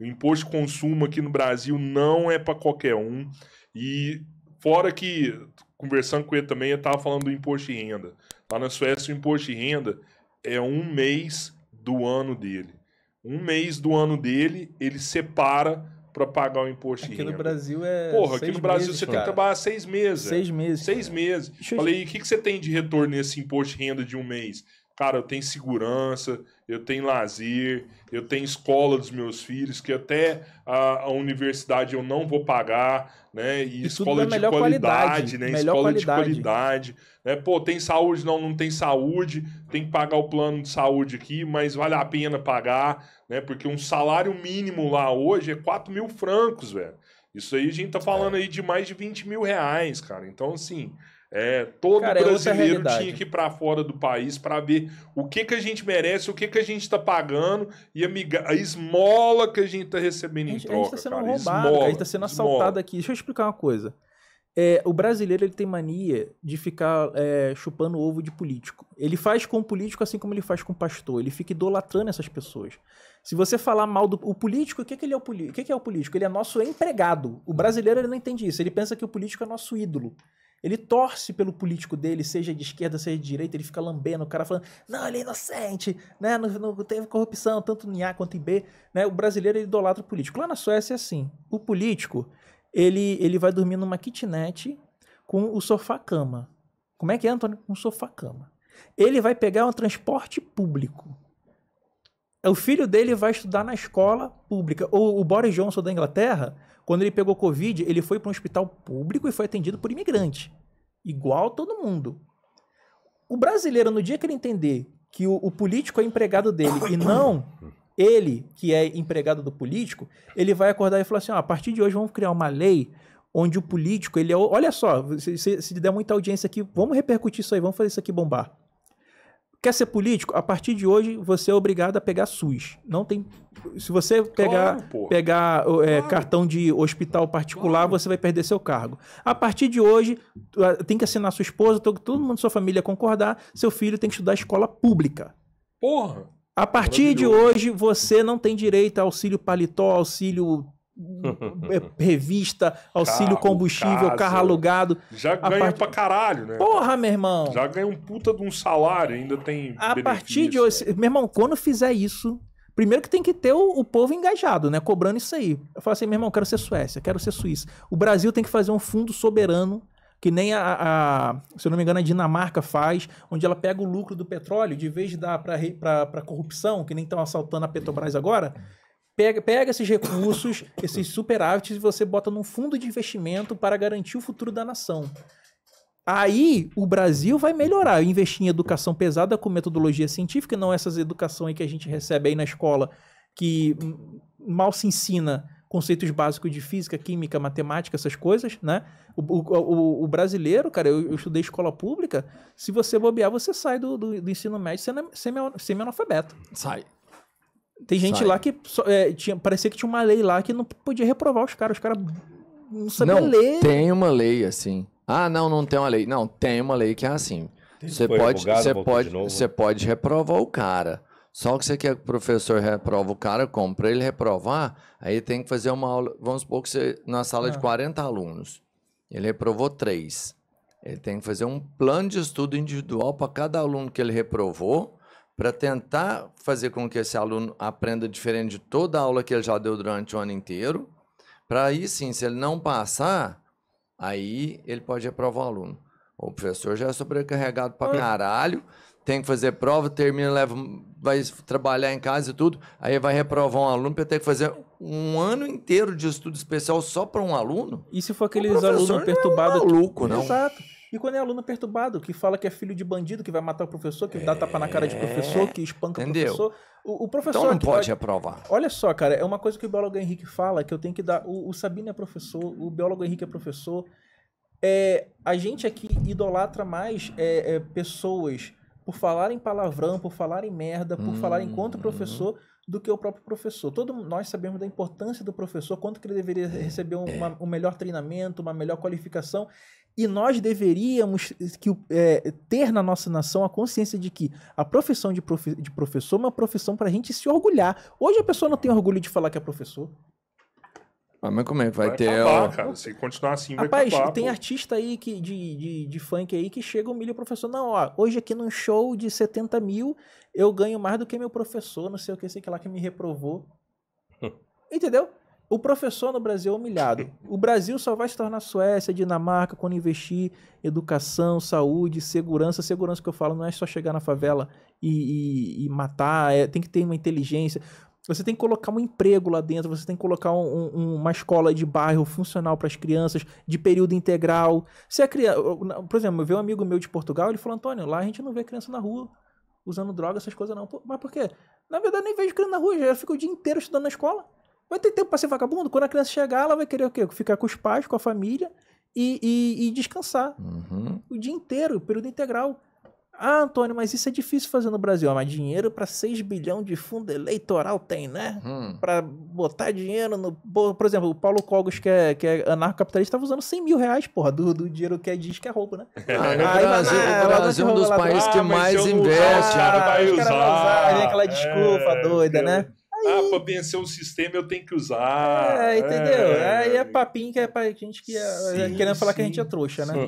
O imposto de consumo aqui no Brasil não é para qualquer um. E fora que, conversando com ele também, eu estava falando do imposto de renda. Lá na Suécia, o imposto de renda é um mês do ano dele. Um mês do ano dele, ele separa para pagar o imposto aqui de renda. Aqui no Brasil é. Porra, aqui no Brasil meses, você cara. tem que trabalhar seis meses. Seis meses. Seis cara. meses. Falei, o que, que você tem de retorno nesse imposto de renda de um mês? cara, eu tenho segurança, eu tenho lazer, eu tenho escola dos meus filhos, que até a, a universidade eu não vou pagar, né? E, e né? escola de qualidade, qualidade, né? Escola qualidade. de qualidade. Né? Pô, tem saúde? Não, não tem saúde, tem que pagar o plano de saúde aqui, mas vale a pena pagar, né? Porque um salário mínimo lá hoje é 4 mil francos, velho. Isso aí a gente tá falando é. aí de mais de 20 mil reais, cara. Então, assim, é, todo Cara, é brasileiro é tinha que ir para fora do país para ver o que, que a gente merece, o que, que a gente está pagando e a, a, esmola que a gente está recebendo gente, em troca. A gente está sendo cara, roubado, esmola, a gente está sendo esmola. assaltado aqui. Deixa eu explicar uma coisa. É, o brasileiro ele tem mania de ficar é, chupando ovo de político. Ele faz com o político assim como ele faz com o pastor. Ele fica idolatrando essas pessoas. Se você falar mal do o político, o que, que ele é o político? O que, que é o político? Ele é nosso empregado. O brasileiro ele não entende isso. Ele pensa que o político é nosso ídolo. Ele torce pelo político dele, seja de esquerda, seja de direita, ele fica lambendo o cara falando, não, ele é inocente, né? Não, não teve corrupção, tanto em A quanto em B. Né? O brasileiro ele idolatra o político. Lá na Suécia é assim: o político ele, ele vai dormir numa kitnet com o sofá-cama. Como é que é, Antônio? Um sofá-cama. Ele vai pegar um transporte público. O filho dele vai estudar na escola pública. Ou o Boris Johnson da Inglaterra quando ele pegou Covid, ele foi para um hospital público e foi atendido por imigrante. Igual todo mundo. O brasileiro, no dia que ele entender que o, o político é empregado dele e não ele, que é empregado do político, ele vai acordar e falar assim: ah, a partir de hoje vamos criar uma lei onde o político, ele é. Olha só, se, se, se der muita audiência aqui, vamos repercutir isso aí, vamos fazer isso aqui bombar. Quer ser político? A partir de hoje, você é obrigado a pegar SUS. Não tem. Se você pegar, claro, pegar é, claro. cartão de hospital particular, claro. você vai perder seu cargo. A partir de hoje, tem que assinar sua esposa, todo mundo da sua família concordar, seu filho tem que estudar escola pública. Porra! A partir de hoje, você não tem direito a auxílio paletó, auxílio é revista, auxílio carro, combustível, casa. carro alugado. Já ganha part... pra caralho, né? Porra, meu irmão! Já ganha um puta de um salário, ainda tem. A benefício. partir de hoje. Né? Meu irmão, quando fizer isso. Primeiro que tem que ter o, o povo engajado, né? Cobrando isso aí. Eu falo assim, meu irmão, quero ser Suécia, quero ser Suíça. O Brasil tem que fazer um fundo soberano que nem a, a, se eu não me engano, a Dinamarca faz, onde ela pega o lucro do petróleo, de vez de dar para corrupção, que nem estão assaltando a Petrobras agora, Pega, pega esses recursos, esses superávites, e você bota num fundo de investimento para garantir o futuro da nação. Aí o Brasil vai melhorar, investir em educação pesada com metodologia científica, não essas educações que a gente recebe aí na escola, que mal se ensina conceitos básicos de física, química, matemática, essas coisas, né? O, o, o brasileiro, cara, eu, eu, estudei escola pública, se você bobear, você sai do, do, do ensino médio semi-analfabeto. Sai. Tem gente Sai. lá que só, é, tinha, parecia que tinha uma lei lá que não podia reprovar os caras. Os caras não sabiam não, ler. Tem uma lei assim. Ah, não, não tem uma lei. Não, tem uma lei que é assim. Você pode, você pode, você pode reprovar o cara. Só que você quer que o professor reprova o cara, como? Para ele reprovar, aí tem que fazer uma aula. Vamos supor que você, na sala é. de 40 ah. alunos, ele reprovou três. Ele tem que fazer um plano de estudo individual para cada aluno que ele reprovou para tentar fazer com que esse aluno aprenda diferente de toda a aula que ele já deu durante o ano inteiro, para aí sim, se ele não passar, aí ele pode reprovar o aluno. O professor já é sobrecarregado para caralho, tem que fazer prova, termina, leva, vai trabalhar em casa e tudo, aí vai reprovar um aluno para ter que fazer um ano inteiro de estudo especial só para um aluno. E se for aqueles alunos é perturbados? É maluco, não. Exato. E quando é aluno perturbado, que fala que é filho de bandido, que vai matar o professor, que é... dá tapa na cara de professor, é, que espanca Entendeu? o professor. O, o professor. Então não pode aprovar. Olha só, cara, é uma coisa que o biólogo Henrique fala, que eu tenho que dar. O, o Sabino é professor, o biólogo Henrique é professor. É, a gente aqui idolatra mais é, é pessoas por falar em palavrão, por falar em merda, por hum, falar enquanto professor, hum. do que o próprio professor. Todos nós sabemos da importância do professor, quanto que ele deveria receber um, é. uma, um melhor treinamento, uma melhor qualificação. E nós deveríamos que, é, ter na nossa nação a consciência de que a profissão de, de professor é uma profissão para a gente se orgulhar. Hoje a pessoa não tem orgulho de falar que é professor. Ah, mas como é que vai, vai ter acabar, ela? cara. Se continuar assim, vai Rapaz, tem pô. artista aí que, de, de, de funk aí que chega humilha o professor. Não, ó, hoje aqui num show de 70 mil, eu ganho mais do que meu professor, não sei o que, sei que lá que me reprovou. Entendeu? O professor no Brasil é humilhado. O Brasil só vai se tornar Suécia, Dinamarca, quando investir educação, saúde, segurança. Segurança que eu falo não é só chegar na favela e, e, e matar, é, tem que ter uma inteligência. Você tem que colocar um emprego lá dentro, você tem que colocar um, um, uma escola de bairro funcional para as crianças, de período integral. Se a criança, por exemplo, eu vi um amigo meu de Portugal, ele falou: Antônio, lá a gente não vê criança na rua usando droga, essas coisas não. mas por quê? Na verdade, nem vejo criança na rua, já fica o dia inteiro estudando na escola. Vai ter tempo para ser vagabundo? Quando a criança chegar, ela vai querer o quê? Ficar com os pais, com a família e, e, e descansar. Uhum. O dia inteiro, período integral. Ah, Antônio, mas isso é difícil fazer no Brasil. Mas dinheiro para 6 bilhões de fundo eleitoral tem, né? Hum. Para botar dinheiro no. Por exemplo, o Paulo Cogos, que é, que é anarcocapitalista, estava usando 100 mil reais, porra, do, do dinheiro que é, diz que é roubo, né? É, é, Aí, o Brasil, mas, o é, Brasil é um dos países que ah, mais investe. Ah, vai usar. Usar, né? aquela é. desculpa é, doida, né? Ah, para vencer um sistema eu tenho que usar. É, entendeu? É, Aí é papinho que é pra gente que é, querendo falar que a gente é trouxa, né? Sim.